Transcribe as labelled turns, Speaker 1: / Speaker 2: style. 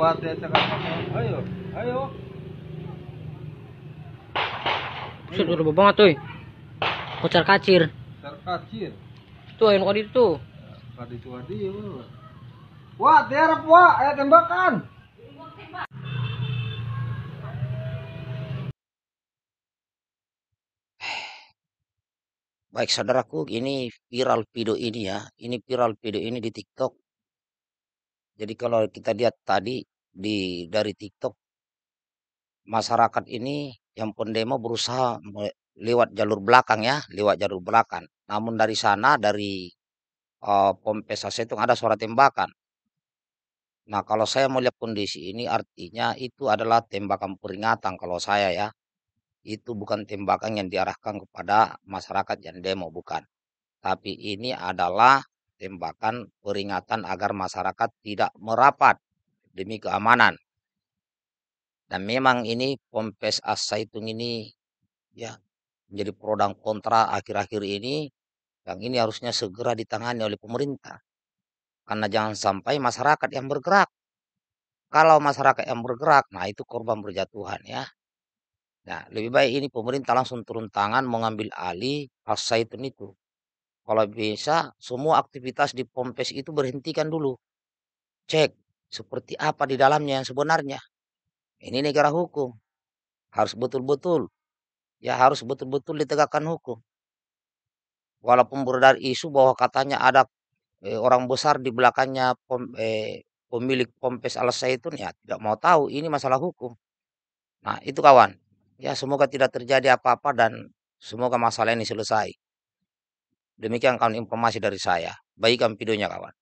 Speaker 1: kuat ya tekan ayo ayo sudah udah banget tuh kocar kacir kocar kacir tuh yang kau itu kadi itu adi ya wah tiarap wah ayo tembakan Baik saudaraku, ini viral video ini ya. Ini viral video ini di TikTok jadi kalau kita lihat tadi di dari TikTok masyarakat ini yang pendemo berusaha lewat jalur belakang ya, lewat jalur belakang. Namun dari sana dari uh, pom PSAC itu ada suara tembakan. Nah, kalau saya melihat kondisi ini artinya itu adalah tembakan peringatan kalau saya ya. Itu bukan tembakan yang diarahkan kepada masyarakat yang demo bukan. Tapi ini adalah tembakan peringatan agar masyarakat tidak merapat demi keamanan. Dan memang ini Pompes asaitung ini ya menjadi pro dan kontra akhir-akhir ini yang ini harusnya segera ditangani oleh pemerintah. Karena jangan sampai masyarakat yang bergerak. Kalau masyarakat yang bergerak, nah itu korban berjatuhan ya. Nah, lebih baik ini pemerintah langsung turun tangan mengambil alih asaitung itu. Kalau bisa, semua aktivitas di Pompes itu berhentikan dulu. Cek seperti apa di dalamnya yang sebenarnya. Ini negara hukum. Harus betul-betul. Ya harus betul-betul ditegakkan hukum. Walaupun beredar isu bahwa katanya ada eh, orang besar di belakangnya pom, eh, pemilik Pompes saya itu, ya tidak mau tahu ini masalah hukum. Nah, itu kawan. Ya semoga tidak terjadi apa-apa dan semoga masalah ini selesai. Demikian kawan informasi dari saya. Baikkan videonya kawan.